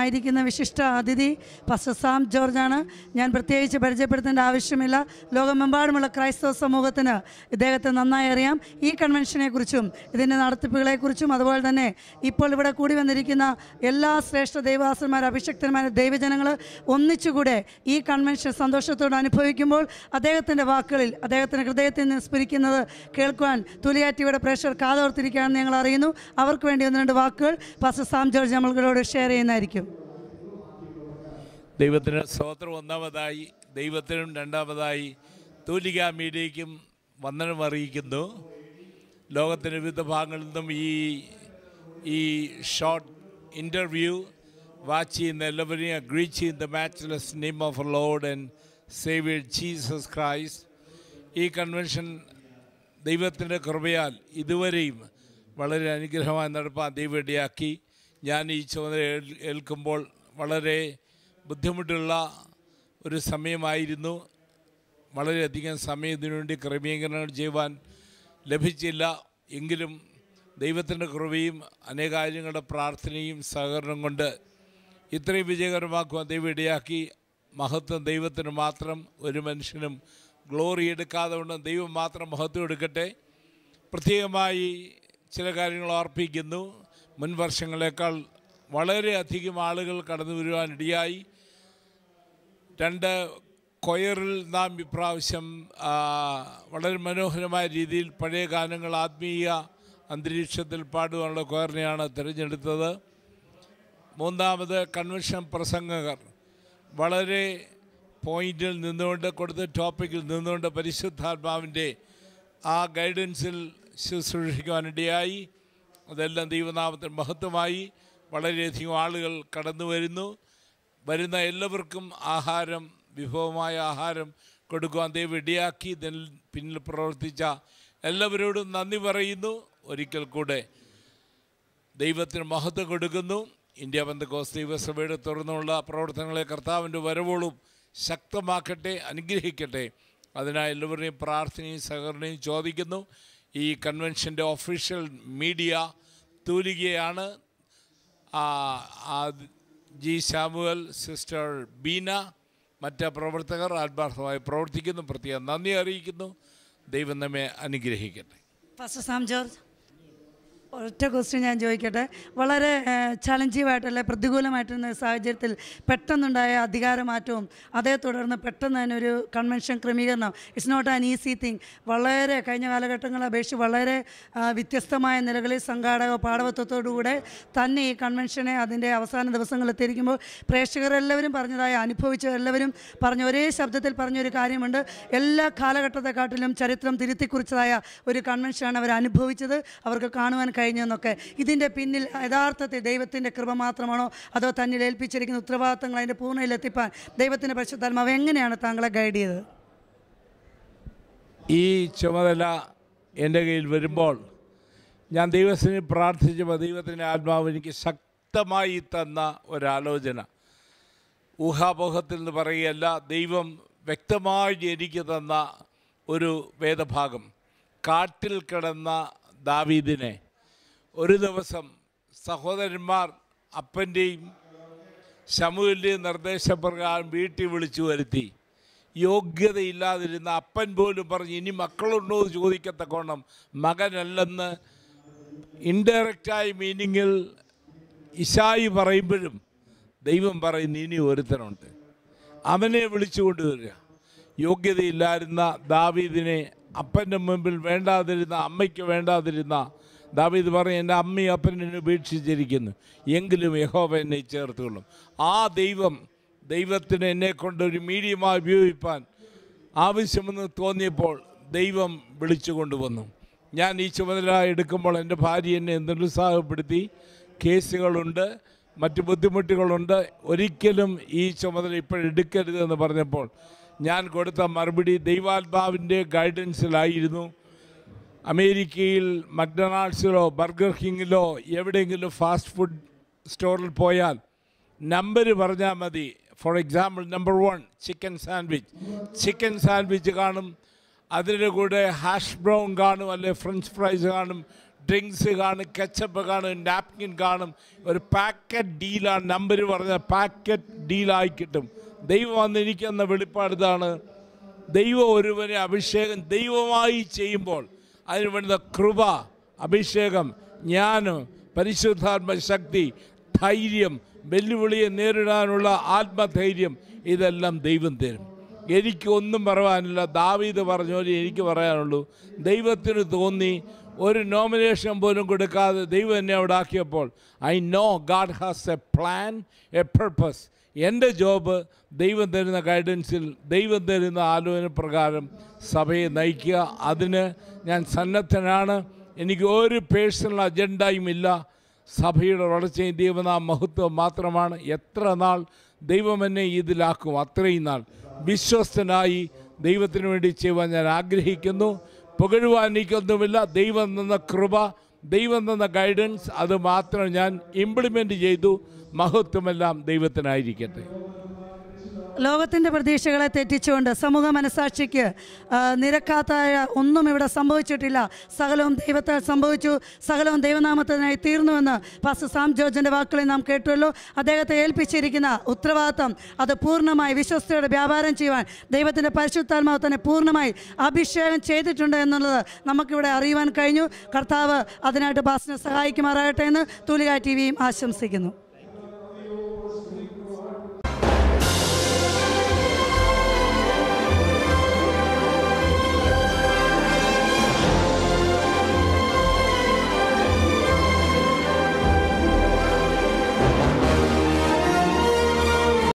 ആയിരിക്കുന്ന വിശിഷ്ട അതിഥി പസ്റ്റർ സാം ജോർജാണ് ഞാൻ പ്രത്യേകിച്ച് പരിചയപ്പെടുത്തേണ്ട ആവശ്യമില്ല ലോകമെമ്പാടുമുള്ള ക്രൈസ്തവ സമൂഹത്തിന് ഇദ്ദേഹത്തെ നന്നായി അറിയാം ഈ കൺവെൻഷനെക്കുറിച്ചും ഇതിൻ്റെ നടത്തിപ്പുകളെക്കുറിച്ചും അതുപോലെ തന്നെ ഇപ്പോൾ ഇവിടെ കൂടി വന്നിരിക്കുന്ന എല്ലാ ശ്രേഷ്ഠ ദൈവാസന്മാർ അഭിഷക്തന്മാർ ദൈവജനങ്ങൾ ഒന്നിച്ചുകൂടെ ഈ കൺവെൻഷൻ സന്തോഷത്തോടെ അനുഭവിക്കുമ്പോൾ അദ്ദേഹത്തിൻ്റെ വാക്കുകളിൽ അദ്ദേഹത്തിൻ്റെ ഹൃദയത്തിൽ നിന്ന് സ്മരിക്കുന്നത് കേൾക്കുവാൻ തുലിയാറ്റിയുടെ പ്രേക്ഷകർ കാതോർത്തിരിക്കുകയാണെന്ന് ഞങ്ങൾ അറിയുന്നു അവർക്ക് വേണ്ടി ഒന്ന് രണ്ട് വാക്കുകൾ പാസ്റ്റർ സാം ജോർജ് നമ്മളോട് ഷെയർ ചെയ്യുന്നു ചെയ്യുന്നതായിരിക്കും ദൈവത്തിന് സ്തോത്രം ഒന്നാമതായി ദൈവത്തിനും രണ്ടാമതായി തൂലിക മീഡിയയ്ക്കും വന്ദനം അറിയിക്കുന്നു ലോകത്തിൻ്റെ വിവിധ ഭാഗങ്ങളിൽ നിന്നും ഈ ഈ ഷോർട്ട് ഇൻ്റർവ്യൂ വാച്ച് ചെയ്യുന്ന എല്ലാവരെയും അഗ്രീ ചെയ്യുന്ന matchless name of Lord and saviour Jesus Christ ഈ കൺവെൻഷൻ ദൈവത്തിൻ്റെ കൃപയാൽ ഇതുവരെയും വളരെ അനുഗ്രഹമായി നടപ്പാൻ ദൈവം ഇടയാക്കി ഞാൻ ഈ ചുമതല ഏൽക്കുമ്പോൾ വളരെ ബുദ്ധിമുട്ടുള്ള ഒരു സമയമായിരുന്നു വളരെയധികം സമയം ഇതിനുവേണ്ടി ക്രമീകരണങ്ങൾ ചെയ്യുവാൻ ലഭിച്ചില്ല എങ്കിലും ദൈവത്തിൻ്റെ കൃപയും അനേകാര്യങ്ങളുടെ പ്രാർത്ഥനയും സഹകരണം കൊണ്ട് ഇത്രയും വിജയകരമാക്കുവാൻ ദൈവം ഇടയാക്കി മഹത്വം ദൈവത്തിന് മാത്രം ഒരു മനുഷ്യനും ഗ്ലോറി എടുക്കാതെ കൊണ്ട് ദൈവം മാത്രം മഹത്വം എടുക്കട്ടെ പ്രത്യേകമായി ചില കാര്യങ്ങൾ ഓർപ്പിക്കുന്നു മുൻ വർഷങ്ങളേക്കാൾ വളരെയധികം ആളുകൾ കടന്നു വരുവാനിടയായി രണ്ട് കൊയറിൽ നാം ഇപ്രാവശ്യം വളരെ മനോഹരമായ രീതിയിൽ പഴയ ഗാനങ്ങൾ ആത്മീയ അന്തരീക്ഷത്തിൽ പാടുവാനുള്ള കൊയറിനെയാണ് തിരഞ്ഞെടുത്തത് മൂന്നാമത് കൺവെൻഷൻ പ്രസംഗകർ വളരെ പോയിന്റിൽ നിന്നുകൊണ്ട് കൊടുത്ത ടോപ്പിക്കിൽ നിന്നുകൊണ്ട് പരിശുദ്ധാത്മാവിൻ്റെ ആ ഗൈഡൻസിൽ ശുശ്രൂഷിക്കുവാനിടയായി അതെല്ലാം ദൈവനാമത്തിന് മഹത്വമായി വളരെയധികം ആളുകൾ കടന്നു വരുന്നു വരുന്ന എല്ലാവർക്കും ആഹാരം വിഭവമായ ആഹാരം കൊടുക്കുവാൻ ദൈവം ഇടയാക്കി ഇതിന് പിന്നിൽ പ്രവർത്തിച്ച എല്ലാവരോടും നന്ദി പറയുന്നു ഒരിക്കൽ കൂടെ ദൈവത്തിന് മഹത്വം കൊടുക്കുന്നു ഇന്ത്യ കോസ് ദൈവസഭയുടെ തുടർന്നുള്ള പ്രവർത്തനങ്ങളെ കർത്താവിൻ്റെ വരവോളും ശക്തമാക്കട്ടെ അനുഗ്രഹിക്കട്ടെ അതിനായി എല്ലാവരുടെയും പ്രാർത്ഥനയും സഹകരണയും ചോദിക്കുന്നു ഈ കൺവെൻഷൻ്റെ ഒഫീഷ്യൽ മീഡിയ തൂലികയാണ് ജി ശാമുവൽ സിസ്റ്റർ ബീന മറ്റ് പ്രവർത്തകർ ആത്മാർത്ഥമായി പ്രവർത്തിക്കുന്നു പ്രത്യേകം നന്ദി അറിയിക്കുന്നു ദൈവം നമ്മെ അനുഗ്രഹിക്കട്ടെ ജോർജ് ഒറ്റ ക്വസ്റ്റ്യൻ ഞാൻ ചോദിക്കട്ടെ വളരെ ചലഞ്ചീവായിട്ടുള്ള പ്രതികൂലമായിട്ടുള്ള സാഹചര്യത്തിൽ പെട്ടെന്നുണ്ടായ അധികാരമാറ്റവും അതേ തുടർന്ന് പെട്ടെന്ന് തന്നെ ഒരു കൺവെൻഷൻ ക്രമീകരണം it's not an easy thing വളരെ കഴിഞ്ഞ കാലഘട്ടങ്ങളെ അപേക്ഷിച്ച് വളരെ വ്യത്യസ്തമായ നിലകളിൽ സംഘാടക പാഠവത്വത്തോടുകൂടെ തന്നെ ഈ കൺവെൻഷനെ അതിൻ്റെ അവസാന പ്രേക്ഷകർ പ്രേക്ഷകരെല്ലാവരും പറഞ്ഞതായി അനുഭവിച്ച എല്ലാവരും പറഞ്ഞ ഒരേ ശബ്ദത്തിൽ പറഞ്ഞൊരു കാര്യമുണ്ട് എല്ലാ കാലഘട്ടത്തെക്കാട്ടിലും ചരിത്രം തിരുത്തിക്കുറിച്ചതായ ഒരു കൺവെൻഷനാണ് അവർ അനുഭവിച്ചത് അവർക്ക് കാണുവാൻ കഴിഞ്ഞെന്നൊക്കെ ഇതിൻ്റെ പിന്നിൽ യഥാർത്ഥത്തിൽ ദൈവത്തിൻ്റെ കൃപ മാത്രമാണോ അതോ തന്നിൽ ഏൽപ്പിച്ചിരിക്കുന്ന ഉത്തരവാദിത്തങ്ങൾ അതിൻ്റെ പൂർണ്ണയിലെത്തിപ്പാൻ ദൈവത്തിൻ്റെ അവ എങ്ങനെയാണ് താങ്കളെ ഗൈഡ് ചെയ്തത് ഈ ചുമതല എൻ്റെ കയ്യിൽ വരുമ്പോൾ ഞാൻ ദൈവത്തിന് പ്രാർത്ഥിച്ചപ്പോൾ ദൈവത്തിൻ്റെ ആത്മാവ് എനിക്ക് ശക്തമായി തന്ന ഒരാലോചന ഊഹാപോഹത്തിൽ നിന്ന് പറയുകയല്ല ദൈവം വ്യക്തമായി എനിക്ക് തന്ന ഒരു വേദഭാഗം കാട്ടിൽ കിടന്ന ദാവീദിനെ ഒരു ദിവസം സഹോദരന്മാർ അപ്പൻ്റെയും ശമുവിൻ്റെയും നിർദ്ദേശപ്രകാരം വീട്ടിൽ വിളിച്ചു വരുത്തി യോഗ്യതയില്ലാതിരുന്ന അപ്പൻ പോലും പറഞ്ഞ് ഇനി മക്കളുണ്ടോ എന്ന് ചോദിക്കത്തക്കോണം മകനല്ലെന്ന് ഇൻഡയറക്റ്റായ മീനിങ്ങിൽ ഇശായി പറയുമ്പോഴും ദൈവം പറയുന്ന ഇനി ഒരുത്തനുണ്ട് അവനെ വിളിച്ചു കൊണ്ടുവരിക യോഗ്യതയില്ലായിരുന്ന ദാവീദിനെ അപ്പൻ്റെ മുമ്പിൽ വേണ്ടാതിരുന്ന അമ്മയ്ക്ക് വേണ്ടാതിരുന്ന ദാവീദ് പറയും എൻ്റെ അമ്മയും അപ്പനെ ഉപേക്ഷിച്ചിരിക്കുന്നു എങ്കിലും യഹോവ എന്നെ ചേർത്തുകൊള്ളും ആ ദൈവം ദൈവത്തിന് എന്നെക്കൊണ്ട് ഒരു മീഡിയമായി ഉപയോഗിപ്പാൻ ആവശ്യമെന്ന് തോന്നിയപ്പോൾ ദൈവം വിളിച്ചു കൊണ്ടുവന്നു ഞാൻ ഈ ചുമതല എടുക്കുമ്പോൾ എൻ്റെ ഭാര്യ എന്നെ നിരുത്സാഹപ്പെടുത്തി കേസുകളുണ്ട് മറ്റ് ബുദ്ധിമുട്ടുകളുണ്ട് ഒരിക്കലും ഈ ചുമതല ഇപ്പോഴെടുക്കരുതെന്ന് എന്ന് പറഞ്ഞപ്പോൾ ഞാൻ കൊടുത്ത മറുപടി ദൈവാത്മാവിൻ്റെ ഗൈഡൻസിലായിരുന്നു അമേരിക്കയിൽ മക്ഡൊണാൾഡ്സിലോ ബർഗർ കിങ്ങിലോ എവിടെയെങ്കിലും ഫാസ്റ്റ് ഫുഡ് സ്റ്റോറിൽ പോയാൽ നമ്പർ പറഞ്ഞാൽ മതി for example number one chicken sandwich chicken sandwich കാണും അതിൻ്റെ കൂടെ ഹാഷ് ബ്രൗൺ കാണും അല്ലെ ഫ്രഞ്ച് ഫ്രൈസ് കാണും ഡ്രിങ്ക്സ് കാണും കെച്ചപ്പ് കാണും നാപ്കിൻ കാണും ഒരു പാക്കറ്റ് ഡീലാണ് നമ്പർ പറഞ്ഞ പാക്കറ്റ് ഡീലായി കിട്ടും ദൈവം അന്ന് എനിക്കെന്ന വെളിപ്പാട് ഇതാണ് ദൈവം ഒരുവനെ അഭിഷേകം ദൈവമായി ചെയ്യുമ്പോൾ അതിനുവേണ്ട കൃപ അഭിഷേകം ജ്ഞാനം പരിശുദ്ധാത്മ ശക്തി ധൈര്യം വെല്ലുവിളിയെ നേരിടാനുള്ള ആത്മധൈര്യം ഇതെല്ലാം ദൈവം തരും എനിക്കൊന്നും പറയാനില്ല ദാവീത് പറഞ്ഞ പോലെ എനിക്ക് പറയാനുള്ളൂ ദൈവത്തിന് തോന്നി ഒരു നോമിനേഷൻ പോലും കൊടുക്കാതെ ദൈവം എന്നെ അവിടെ ആക്കിയപ്പോൾ I know God has a plan a purpose എൻ്റെ ജോബ് ദൈവം തരുന്ന ഗൈഡൻസിൽ ദൈവം തരുന്ന ആലോചന പ്രകാരം സഭയെ നയിക്കുക അതിന് ഞാൻ സന്നദ്ധനാണ് എനിക്ക് ഒരു പേഴ്സണൽ അജണ്ടയും ഇല്ല സഭയുടെ വളർച്ചയും ദൈവനാം മഹത്വം മാത്രമാണ് എത്ര നാൾ ദൈവം എന്നെ ഇതിലാക്കും അത്രയും നാൾ വിശ്വസ്തനായി ദൈവത്തിന് വേണ്ടി ചെയ്യുവാൻ ഞാൻ ആഗ്രഹിക്കുന്നു പുകഴുവാൻ എനിക്കൊന്നുമില്ല ദൈവം തന്ന കൃപ ദൈവം തന്ന ഗൈഡൻസ് അത് മാത്രം ഞാൻ ഇംപ്ലിമെൻ്റ് ചെയ്തു മഹത്വമെല്ലാം ദൈവത്തിനായിരിക്കട്ടെ ലോകത്തിൻ്റെ പ്രതീക്ഷകളെ തെറ്റിച്ചുകൊണ്ട് സമൂഹ മനസാക്ഷിക്ക് നിരക്കാത്തായ ഒന്നും ഇവിടെ സംഭവിച്ചിട്ടില്ല സകലവും ദൈവത്താൽ സംഭവിച്ചു സകലവും ദൈവനാമത്തിനായി തീർന്നുവെന്ന് പാസ്റ്റർ സാം ജോർജിൻ്റെ വാക്കുകളിൽ നാം കേട്ടുവല്ലോ അദ്ദേഹത്തെ ഏൽപ്പിച്ചിരിക്കുന്ന ഉത്തരവാദിത്തം അത് പൂർണ്ണമായി വിശ്വസ്തയുടെ വ്യാപാരം ചെയ്യുവാൻ ദൈവത്തിൻ്റെ പരിശുദ്ധാത്മാവ് തന്നെ പൂർണ്ണമായി അഭിഷേകം ചെയ്തിട്ടുണ്ട് എന്നുള്ളത് നമുക്കിവിടെ അറിയുവാൻ കഴിഞ്ഞു കർത്താവ് അതിനായിട്ട് പാസ്റ്റിനെ സഹായിക്കുമാറാകട്ടെ എന്ന് തുലിക ടി വിയും ആശംസിക്കുന്നു